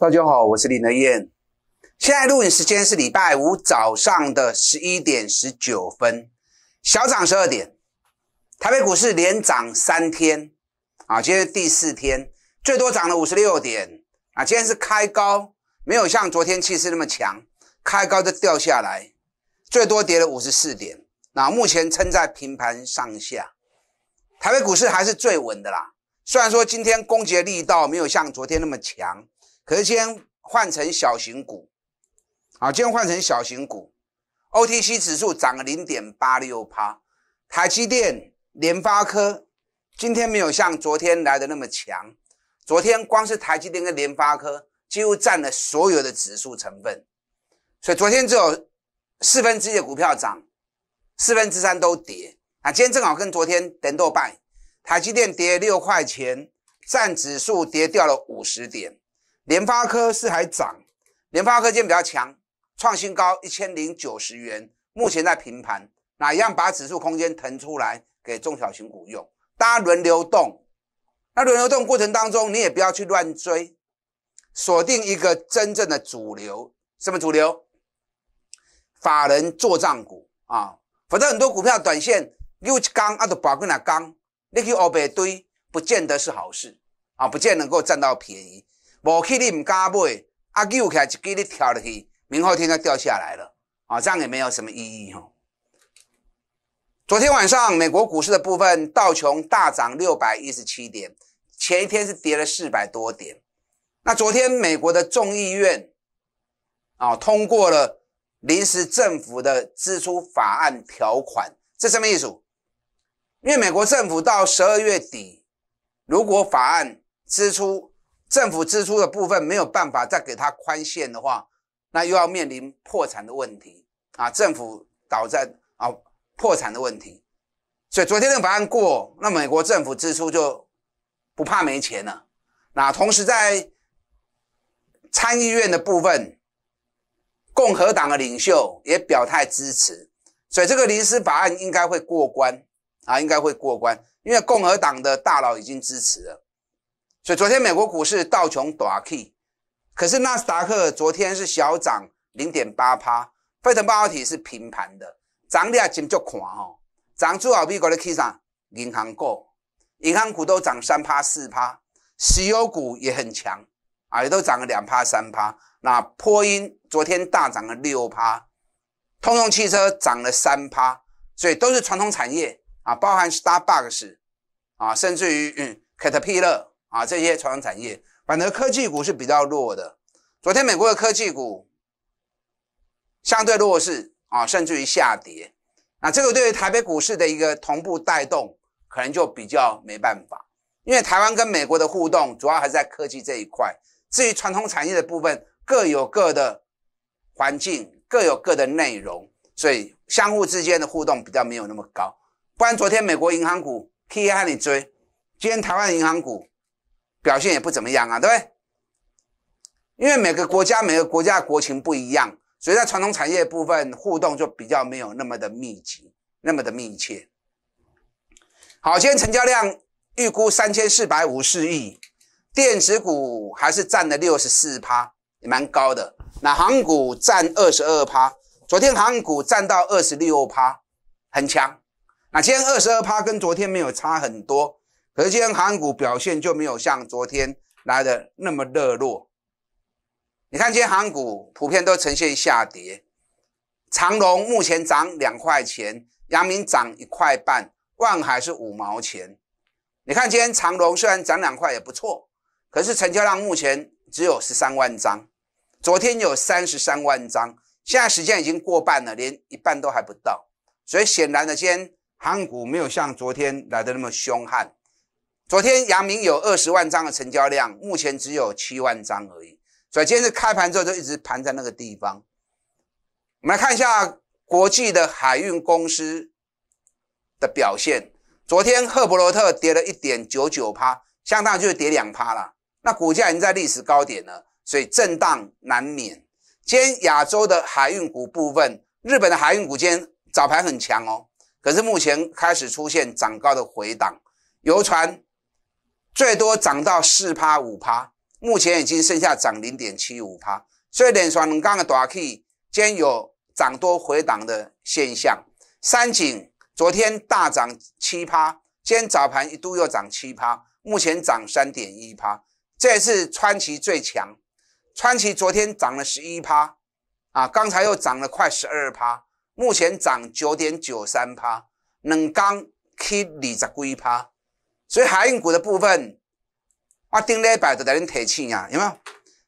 大家好，我是李德燕。现在录影时间是礼拜五早上的十一点十九分，小涨十二点。台北股市连涨三天啊，今天第四天，最多涨了五十六点啊。今天是开高，没有像昨天气势那么强，开高就掉下来，最多跌了五十四点。那目前撑在平盘上下，台北股市还是最稳的啦。虽然说今天攻击力道没有像昨天那么强。可是，今天换成小型股，啊，今天换成小型股。O T C 指数涨了零点八六帕，台积电、联发科今天没有像昨天来的那么强。昨天光是台积电跟联发科几乎占了所有的指数成分，所以昨天只有四分之一的股票涨，四分之三都跌。啊，今天正好跟昨天等豆拜，台积电跌六块钱，占指数跌掉了五十点。联发科是还涨，联发科今天比较强，创新高一千零九十元，目前在平盘。哪一样把指数空间腾出来给中小型股用？大家轮流动。那轮流动过程当中，你也不要去乱追，锁定一个真正的主流。什么主流？法人做账股啊，否则很多股票短线又刚，啊都把棍啊刚，你去二北堆，不见得是好事啊，不见能够占到便宜。无去你唔加买，啊，叫起来一叫你跳落去，明后天就掉下来了，啊，这样也没有什么意义吼。昨天晚上，美国股市的部分道琼大涨六百一十七点，前一天是跌了四百多点。那昨天美国的众议院啊通过了临时政府的支出法案条款，这什么意思？因为美国政府到十二月底，如果法案支出，政府支出的部分没有办法再给他宽限的话，那又要面临破产的问题啊！政府倒在啊，破产的问题。所以昨天那个法案过，那美国政府支出就不怕没钱了。那同时在参议院的部分，共和党的领袖也表态支持，所以这个临时法案应该会过关啊，应该会过关，因为共和党的大佬已经支持了。所以昨天美国股市道琼大 K，可是纳斯达克昨天是小涨零点八帕，费城半导体是平盘的，涨了也真足看哦。涨最好美国的 K 三银行股，银行股都涨三趴四趴，石油股也很强啊，也都涨了两趴三趴。那波音昨天大涨了六趴，通用汽车涨了三趴，所以都是传统产业啊，包含 Starbucks 啊，甚至于嗯，凯特皮勒。啊，这些传统产业，反而科技股是比较弱的。昨天美国的科技股相对弱势啊，甚至于下跌。那这个对于台北股市的一个同步带动，可能就比较没办法，因为台湾跟美国的互动主要还是在科技这一块。至于传统产业的部分，各有各的环境，各有各的内容，所以相互之间的互动比较没有那么高。不然昨天美国银行股 K 命让你追，今天台湾银行股。表现也不怎么样啊，对不对？因为每个国家每个国家国情不一样，所以在传统产业部分互动就比较没有那么的密集，那么的密切。好，今天成交量预估三千四百五十亿，电子股还是占了六十四趴，也蛮高的。那航股占二十二趴，昨天航股占到二十六趴，很强。那今天二十二趴跟昨天没有差很多。可是今天韩股表现就没有像昨天来的那么热络。你看，今天韩股普遍都呈现下跌。长隆目前涨两块钱，阳明涨一块半，万海是五毛钱。你看，今天长隆虽然涨两块也不错，可是成交量目前只有十三万张，昨天有三十三万张，现在时间已经过半了，连一半都还不到。所以，显然的，今天韩股没有像昨天来的那么凶悍。昨天阳明有二十万张的成交量，目前只有七万张而已。所以今天是开盘之后就一直盘在那个地方。我们来看一下国际的海运公司的表现。昨天赫伯罗特跌了一点九九趴，相当就是跌两趴了。那股价已经在历史高点了，所以震荡难免。今天亚洲的海运股部分，日本的海运股今天早盘很强哦，可是目前开始出现涨高的回档，游船。最多涨到四趴五趴，目前已经剩下涨零点七五趴，所以连双能港的大 K，今有涨多回档的现象。三井昨天大涨七趴，今天早盘一度又涨七趴，目前涨三点一趴，这也是川崎最强。川崎昨天涨了十一趴，啊，刚才又涨了快十二趴，目前涨九点九三趴，两港 K 二十几趴。所以海运股的部分，我顶礼拜就来恁提醒呀，有没有？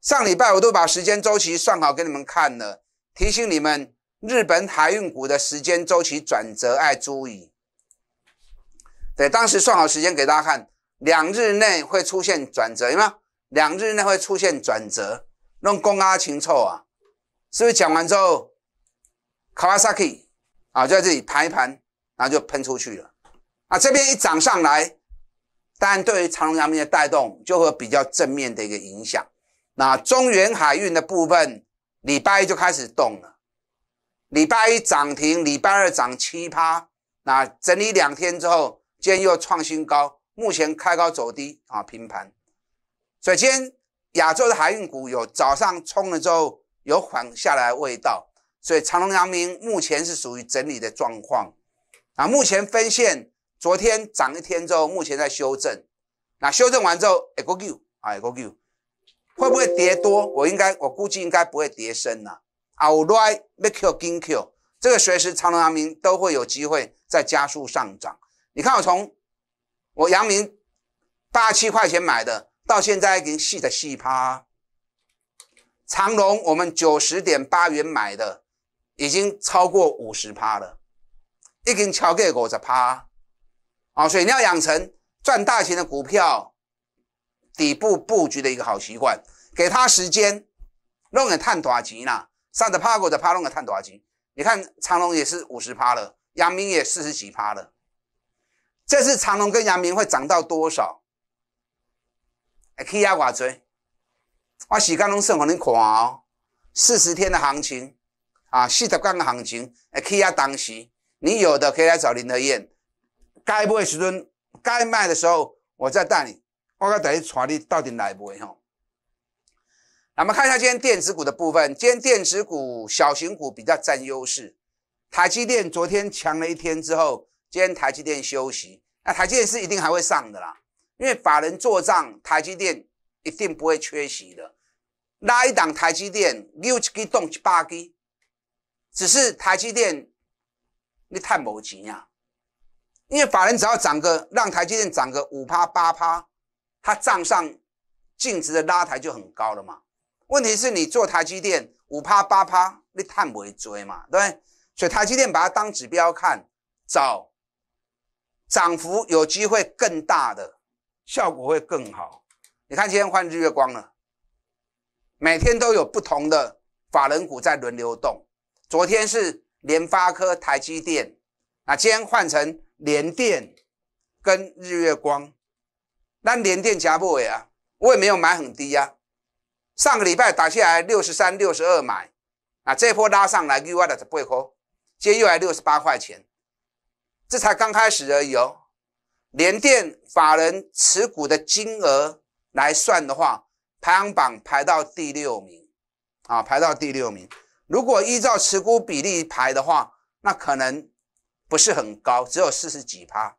上礼拜我都把时间周期算好给你们看了，提醒你们，日本海运股的时间周期转折，爱注意。对，当时算好时间给大家看，两日内会出现转折，有没有？两日内会出现转折，弄公阿情楚啊？是不是讲完之后，Kawasaki 啊，就在这里盘一盘，然后就喷出去了，啊，这边一涨上来。但对于长隆洋明的带动，就会比较正面的一个影响。那中原海运的部分，礼拜一就开始动了，礼拜一涨停，礼拜二涨七趴，那整理两天之后，今天又创新高，目前开高走低，啊，平盘。所以今天亚洲的海运股有早上冲了之后，有缓下来味道，所以长隆洋明目前是属于整理的状况。啊，目前分线。昨天涨一天之后，目前在修正。那修正完之后，哎 go go，哎会不会跌多？我应该，我估计应该不会跌深了。a l r i h t make your gain k 这个随时长隆、杨明都会有机会再加速上涨。你看，我从我杨明八七块钱买的，到现在已经细在细趴。长隆我们九十点八元买的，已经超过五十趴了，已经超过五十趴。啊，所以你要养成赚大钱的股票底部布局的一个好习惯，给他时间，弄个探多级呢，上的趴过，的趴弄个探多级。你看长隆也是五十趴了，阳明也四十几趴了。这次长隆跟阳明会涨到多少？哎，可以压寡锥，我喜刚龙胜可能垮哦。四十天的行情啊，四十天的行情，哎，可以压当时。你有的可以来找林德燕。该不的时阵，该卖的时候，我再带你。我该带你查你到底哪一部吼。那我看一下今天电子股的部分。今天电子股小型股比较占优势。台积电昨天强了一天之后，今天台积电休息。那台积电是一定还会上的啦，因为法人做账，台积电一定不会缺席的。拉一档台积电六几动八几，只是台积电你太无钱啊。因为法人只要涨个，让台积电涨个五趴八趴，它账上净值的拉抬就很高了嘛。问题是你做台积电五趴八趴，你探不一追嘛，对不对？所以台积电把它当指标看，找涨幅有机会更大的，效果会更好。你看今天换日月光了，每天都有不同的法人股在轮流动。昨天是联发科、台积电，那今天换成。联电跟日月光，那联电加不尾啊？我也没有买很低呀。上个礼拜打下来六十三、六十二买，啊，这波拉上来 U I 的不会哭，接又来六十八块钱，这才刚开始而已。哦。联电法人持股的金额来算的话，排行榜排到第六名啊，排到第六名。如果依照持股比例排的话，那可能。不是很高，只有四十几趴。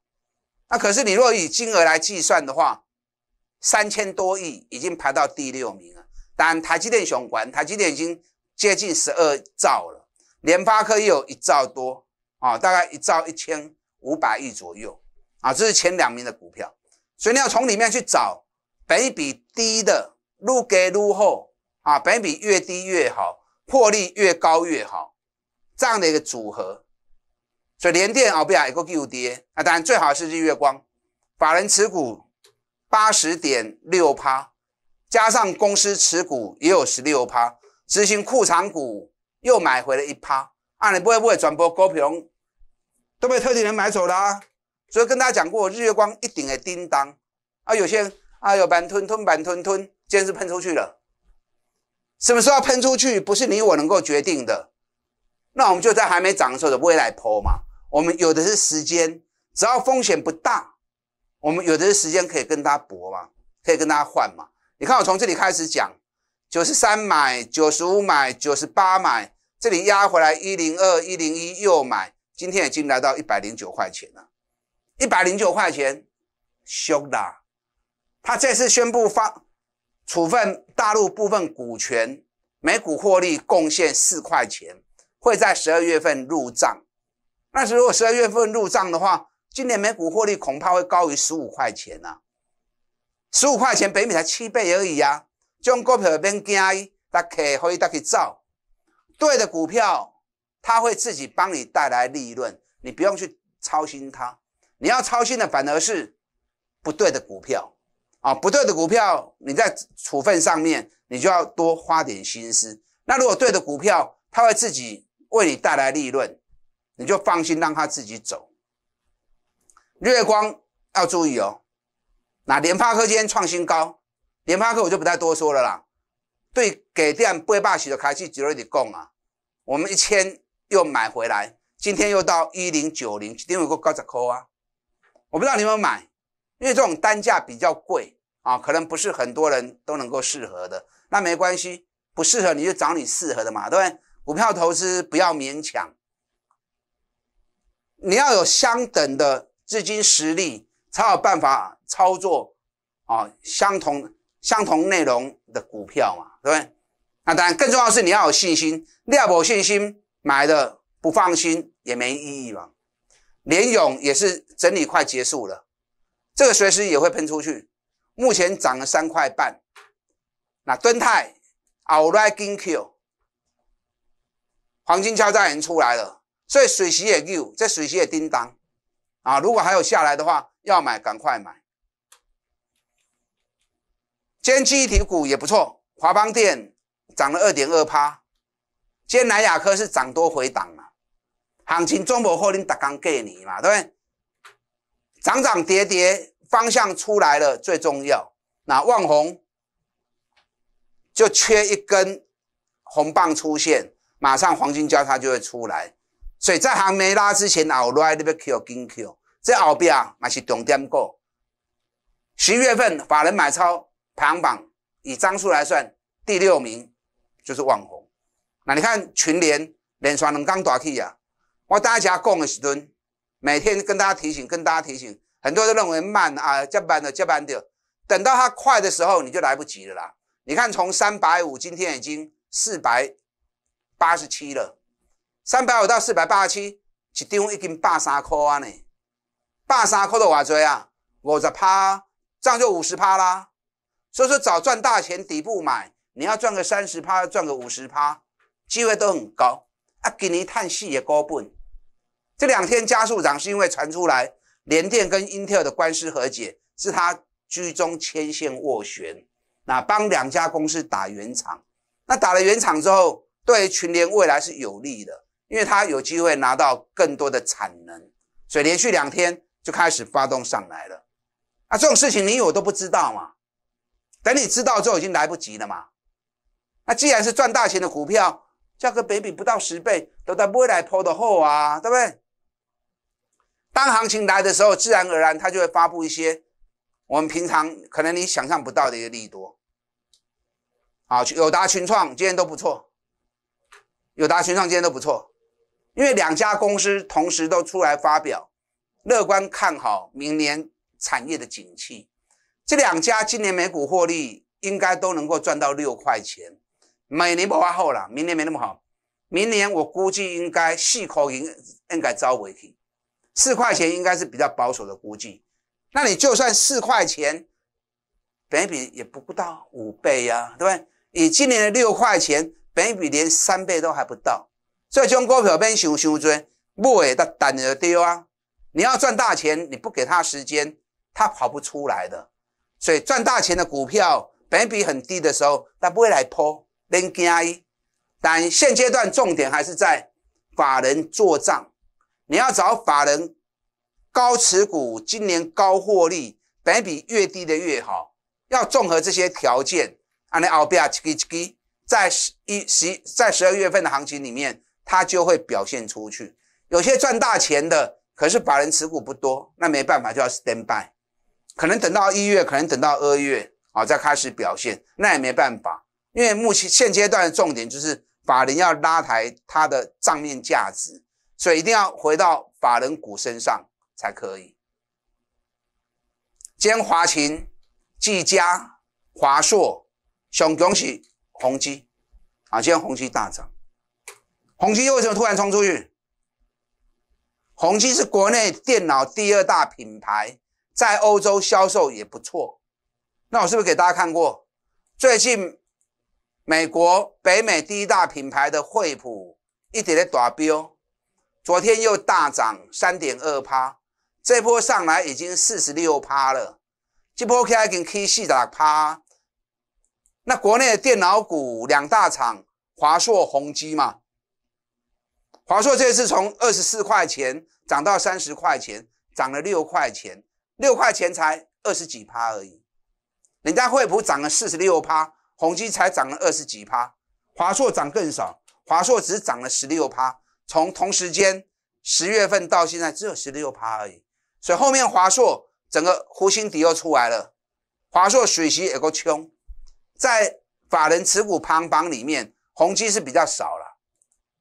那可是你若以金额来计算的话，三千多亿已经排到第六名了。但台积电雄关，台积电已经接近十二兆了，联发科又有一兆多啊，大概一兆一千五百亿左右啊，这是前两名的股票。所以你要从里面去找本笔低的，入给入后啊，本笔越低越好，获利越高越好，这样的一个组合。所以联电、奥比亚、IQD 啊，当然最好是日月光，法人持股八十点六趴，加上公司持股也有十六趴，执行库藏股又买回了一趴。啊，你不会不会转播高平都被特定人买走了。所以跟大家讲过，日月光一顶的叮当啊，有些人啊有板吞吞板吞吞，今天是喷出去了。什么时候要喷出去，不是你我能够决定的。那我们就在还没涨的时候就不会来抛嘛。我们有的是时间，只要风险不大，我们有的是时间可以跟他搏嘛，可以跟他换嘛。你看我从这里开始讲，九十三买，九十五买，九十八买，这里压回来一零二、一零一又买，今天已经来到一百零九块钱了。一百零九块钱，凶的。他这次宣布发处分大陆部分股权，每股获利贡献四块钱，会在十二月份入账。那如果十二月份入账的话，今年每股获利恐怕会高于十五块钱啊，十五块钱，北美才七倍而已呀。将股票加一，它可以它可以造对的股票，它会自己帮你带来利润，你不用去操心它。你要操心的反而是不对的股票啊，不对的股票，你在处分上面你就要多花点心思。那如果对的股票，它会自己为你带来利润。你就放心让他自己走。月光要注意哦。那联发科今天创新高，联发科我就不再多说了啦。对，给电不会罢休的，开只有一得供啊。我们一千又买回来，今天又到一零九零，今天有个高折扣啊。我不知道你们买，因为这种单价比较贵啊，可能不是很多人都能够适合的。那没关系，不适合你就找你适合的嘛，对不对？股票投资不要勉强。你要有相等的资金实力，才有办法操作啊，相同相同内容的股票嘛，对不对？那当然，更重要是你要有信心，你要有信心买的不放心也没意义嘛。联勇也是整理快结束了，这个随时也会喷出去。目前涨了三块半，那敦泰、奥 i 金 Q 黄金敲诈已经出来了。所以水席也牛，这水席也叮当啊！如果还有下来的话，要买赶快买。前期一体股也不错，华邦电涨了二点二趴。今天南亚科是涨多回档啊，行情中博或林打刚给你嘛，对不对？涨涨跌跌，方向出来了最重要。那万红就缺一根红棒出现，马上黄金交叉就会出来。所以在行没拉之前，后来你要去进去。这后边啊，也是重点股。十一月份法人买超排行榜以张数来算，第六名就是网红。那你看群联连刷两钢大起啊，我大家讲的时吨，每天跟大家提醒，跟大家提醒，很多都认为慢啊，加班的加班的。等到它快的时候，你就来不及了啦。你看，从三百五，今天已经四百八十七了。三百五到四百八十七，一张一斤百三块啊呢，百三块都话多啊，五十趴，样就五十趴啦。所以说，早赚大钱，底部买，你要赚个三十趴，赚个五十趴，机会都很高啊，给你探息也高本。这两天加速涨是因为传出来联电跟英特尔的官司和解，是他居中牵线斡旋，那帮两家公司打圆场，那打了圆场之后，对群联未来是有利的。因为它有机会拿到更多的产能，所以连续两天就开始发动上来了。啊，这种事情你以为我都不知道嘛？等你知道之后已经来不及了嘛？那既然是赚大钱的股票，价格倍比不到十倍，都在未来抛的后啊，对不对？当行情来的时候，自然而然它就会发布一些我们平常可能你想象不到的一个利多。啊，友达群创今天都不错，友达群创今天都不错。因为两家公司同时都出来发表，乐观看好明年产业的景气，这两家今年每股获利应该都能够赚到六块钱，每年爆发后了，明年没那么好，明年我估计应该四口银应该招回去，四块钱应该是比较保守的估计，那你就算四块钱，倍比也不到五倍呀，对不对？以今年的六块钱，倍比连三倍都还不到。所以，股票边想想侪买，的等着丢啊。你要赚大钱，你不给他时间，他跑不出来的。所以，赚大钱的股票，本比很低的时候，他不会来抛。恁惊？但现阶段重点还是在法人做账。你要找法人高持股、今年高获利、本比越低的越好。要综合这些条件。阿那奥比一奇一奇，在十一十在十二月份的行情里面。它就会表现出去。有些赚大钱的，可是法人持股不多，那没办法，就要 stand by，可能等到一月，可能等到二月啊，再开始表现，那也没办法。因为目前现阶段的重点就是法人要拉抬它的账面价值，所以一定要回到法人股身上才可以。今天华勤、技嘉、华硕、熊港喜宏基，啊，今天宏基大涨。宏基又为什么突然冲出去？宏基是国内电脑第二大品牌，在欧洲销售也不错。那我是不是给大家看过？最近美国北美第一大品牌的惠普一点点打标，昨天又大涨三点二趴，这波上来已经四十六趴了。这波开始跟 K 四打趴。那国内电脑股两大厂华硕、宏基嘛。华硕这次从二十四块钱涨到三十块钱，涨了六块钱，六块钱才二十几趴而已。人家惠普涨了四十六趴，宏基才涨了二十几趴，华硕涨更少，华硕只涨了十六趴。从同时间十月份到现在，只有十六趴而已。所以后面华硕整个湖心底又出来了，华硕水席也够凶。在法人持股排行榜里面，宏基是比较少了。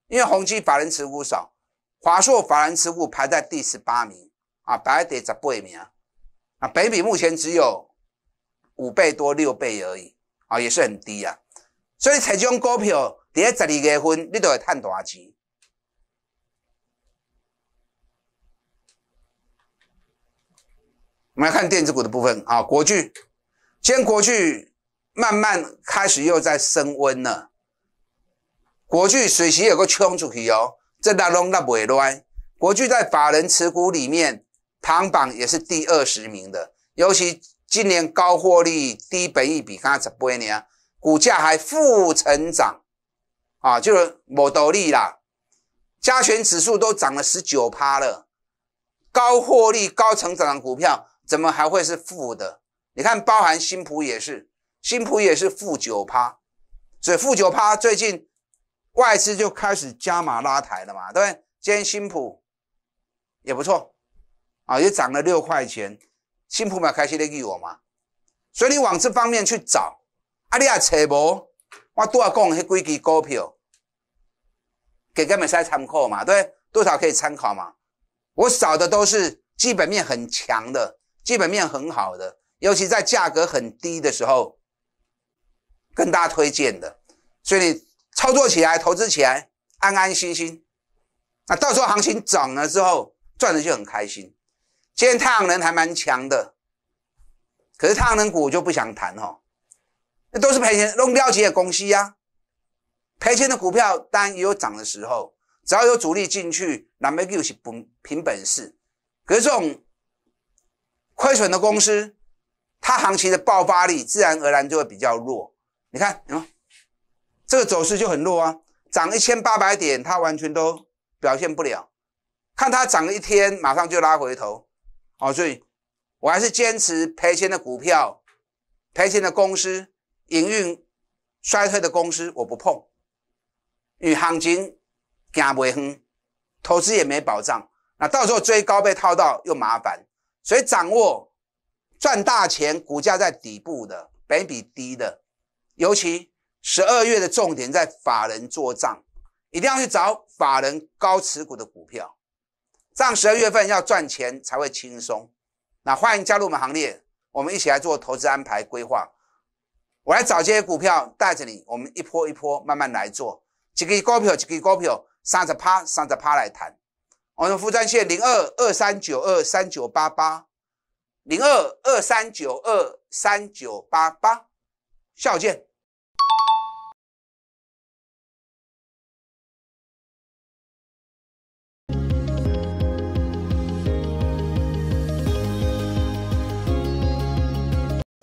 因为宏基法人持股少，华硕法人持股排在第十八名啊，排在第十八名啊，啊，北比目前只有五倍多六倍而已啊，也是很低啊，所以这种股票在十二月份你都会赚大钱。我们来看电子股的部分啊，国巨，现在国巨慢慢开始又在升温了。国巨水席有个冲出去哦，这拉龙那袂乱。国巨在法人持股里面，榜榜也是第二十名的。尤其今年高获利、低本益比，刚刚十八年，股价还负成长，啊，就是没斗力啦。加权指数都涨了十九趴了，高获利、高成长的股票，怎么还会是负的？你看，包含新埔也是，新埔也是负九趴，所以负九趴最近。外资就开始加码拉抬了嘛，对不对？今天新普也不错啊，也涨了六块钱。新普没有开始的给我嘛，所以你往这方面去找，啊，你也扯无，我多少讲些贵几股票给各位参考嘛，对多少可以参考嘛？我找的都是基本面很强的、基本面很好的，尤其在价格很低的时候，跟大家推荐的，所以。你。操作起来，投资起来，安安心心。那到时候行情涨了之后，赚了就很开心。今天太阳能还蛮强的，可是太阳能股我就不想谈哦，那都是赔钱弄掉钱的公司呀。赔钱的股票当然也有涨的时候，只要有主力进去，那没有是不凭本事。可是这种亏损的公司，它行情的爆发力自然而然就会比较弱。你看，看。这个走势就很弱啊，涨一千八百点，它完全都表现不了。看它涨了一天，马上就拉回头，哦，所以我还是坚持赔钱的股票、赔钱的公司、营运衰退的公司我不碰。你行情行不远，投资也没保障，那到时候追高被套到又麻烦。所以掌握赚大钱，股价在底部的、本比低的，尤其。十二月的重点在法人做账，一定要去找法人高持股的股票，这样十二月份要赚钱才会轻松。那欢迎加入我们行列，我们一起来做投资安排规划。我来找这些股票，带着你，我们一波一波慢慢来做，几个股票，几个股票，三十趴，三十趴来谈。我们服装线零二二三九二三九八八，零二二三九二三九八八，下午见。